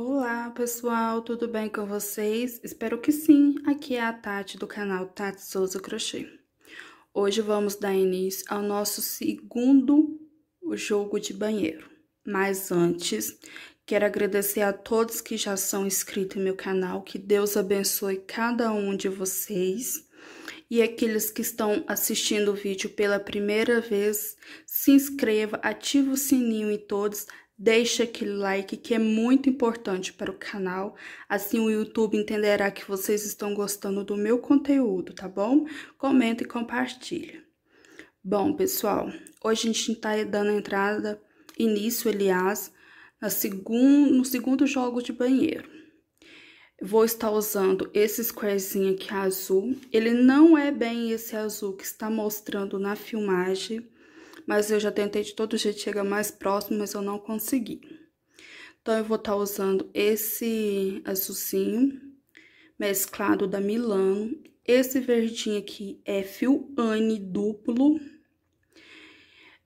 Olá pessoal, tudo bem com vocês? Espero que sim, aqui é a Tati do canal Tati Souza Crochê. Hoje vamos dar início ao nosso segundo jogo de banheiro. Mas antes, quero agradecer a todos que já são inscritos no meu canal, que Deus abençoe cada um de vocês. E aqueles que estão assistindo o vídeo pela primeira vez, se inscreva, ative o sininho em todos, deixa aquele like que é muito importante para o canal, assim o YouTube entenderá que vocês estão gostando do meu conteúdo, tá bom? Comenta e compartilha. Bom, pessoal, hoje a gente está dando entrada, início, aliás, na no segundo jogo de banheiro. Vou estar usando esse squarezinho aqui azul. Ele não é bem esse azul que está mostrando na filmagem, mas eu já tentei de todo jeito chegar mais próximo, mas eu não consegui. Então, eu vou estar tá usando esse azulzinho mesclado da Milano. Esse verdinho aqui é fio Anne duplo.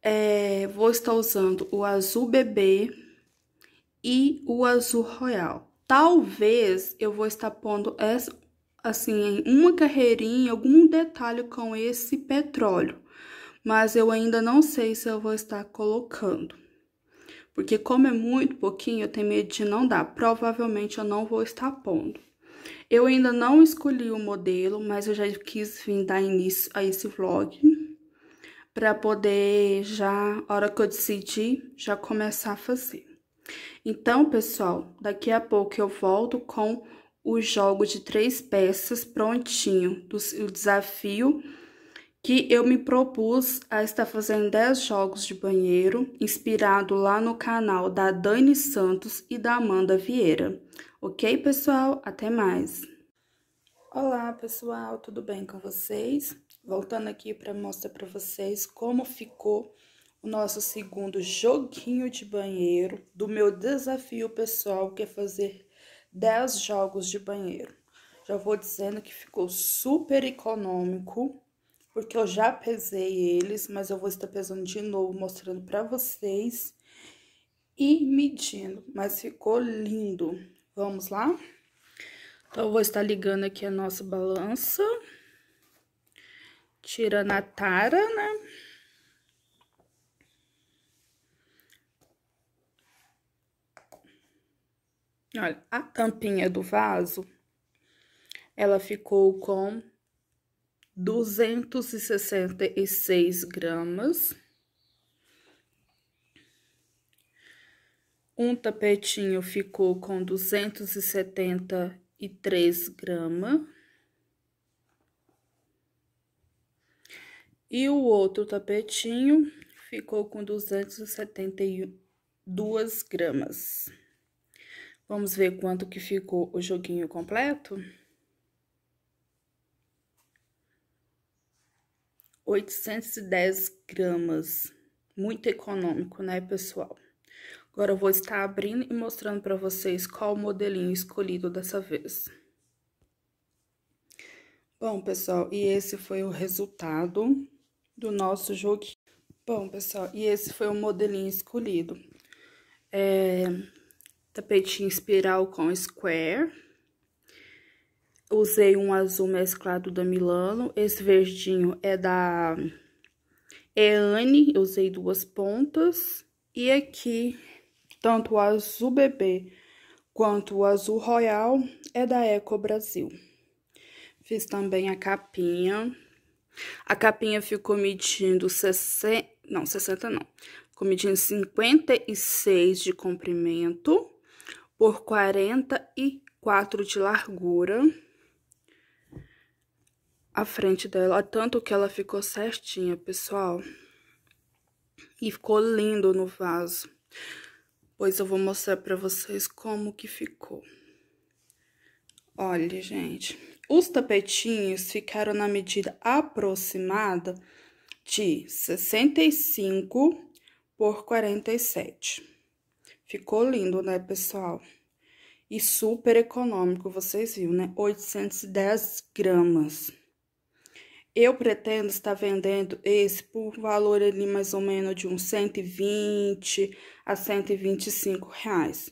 É, vou estar usando o azul bebê e o azul royal. Talvez eu vou estar pondo essa, assim, em uma carreirinha, algum detalhe com esse petróleo mas eu ainda não sei se eu vou estar colocando. Porque como é muito pouquinho, eu tenho medo de não dar. Provavelmente eu não vou estar pondo. Eu ainda não escolhi o modelo, mas eu já quis vir dar início a esse vlog para poder já, a hora que eu decidir, já começar a fazer. Então, pessoal, daqui a pouco eu volto com o jogo de três peças prontinho, do, o desafio que eu me propus a estar fazendo 10 jogos de banheiro, inspirado lá no canal da Dani Santos e da Amanda Vieira. Ok, pessoal? Até mais! Olá, pessoal, tudo bem com vocês? Voltando aqui para mostrar para vocês como ficou o nosso segundo joguinho de banheiro do meu desafio pessoal, que é fazer 10 jogos de banheiro. Já vou dizendo que ficou super econômico, porque eu já pesei eles, mas eu vou estar pesando de novo, mostrando pra vocês e medindo, mas ficou lindo. Vamos lá? Então, eu vou estar ligando aqui a nossa balança, tirando a tara, né? Olha, a tampinha do vaso, ela ficou com 266 gramas, um tapetinho ficou com 273 gramas, e o outro tapetinho ficou com 272 gramas. Vamos ver quanto que ficou o joguinho completo? 810 gramas. Muito econômico, né, pessoal? Agora eu vou estar abrindo e mostrando para vocês qual o modelinho escolhido dessa vez. Bom, pessoal, e esse foi o resultado do nosso joguinho. Bom, pessoal, e esse foi o modelinho escolhido. É, tapetinho espiral com square. Usei um azul mesclado da Milano. Esse verdinho é da Eane, eu usei duas pontas. E aqui, tanto o azul bebê quanto o azul royal é da Eco Brasil. Fiz também a capinha. A capinha ficou medindo 60, não, 60 não. Ficou medindo 56 de comprimento por 44 de largura à frente dela, tanto que ela ficou certinha, pessoal. E ficou lindo no vaso. Pois eu vou mostrar para vocês como que ficou. Olha, gente, os tapetinhos ficaram na medida aproximada de 65 por 47. Ficou lindo, né, pessoal? E super econômico, vocês viram, né? 810 gramas. Eu pretendo estar vendendo esse por valor ali mais ou menos de uns 120 a 125 reais.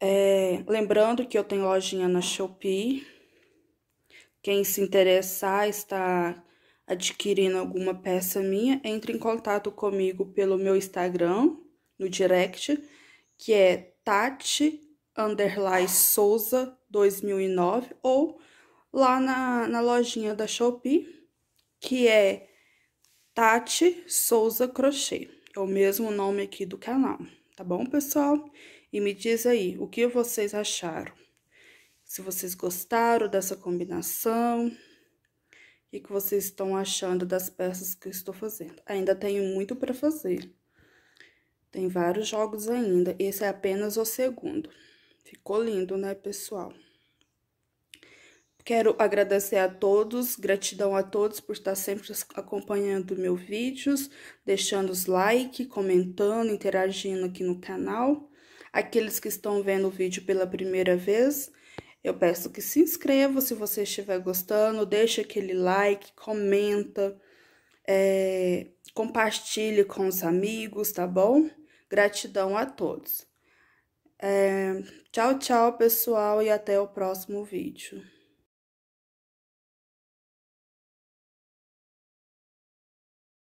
É, lembrando que eu tenho lojinha na Shopee. Quem se interessar está adquirindo alguma peça minha, entre em contato comigo pelo meu Instagram, no direct, que é Tati Souza 2009 ou lá na, na lojinha da Shopee, que é Tati Souza Crochê. É o mesmo nome aqui do canal, tá bom, pessoal? E me diz aí, o que vocês acharam? Se vocês gostaram dessa combinação, o que vocês estão achando das peças que eu estou fazendo. Ainda tenho muito para fazer. Tem vários jogos ainda, esse é apenas o segundo. Ficou lindo, né, pessoal? Quero agradecer a todos, gratidão a todos por estar sempre acompanhando meus vídeos, deixando os like, comentando, interagindo aqui no canal. Aqueles que estão vendo o vídeo pela primeira vez, eu peço que se inscreva se você estiver gostando, deixe aquele like, comenta, é, compartilhe com os amigos, tá bom? Gratidão a todos. É, tchau, tchau, pessoal, e até o próximo vídeo.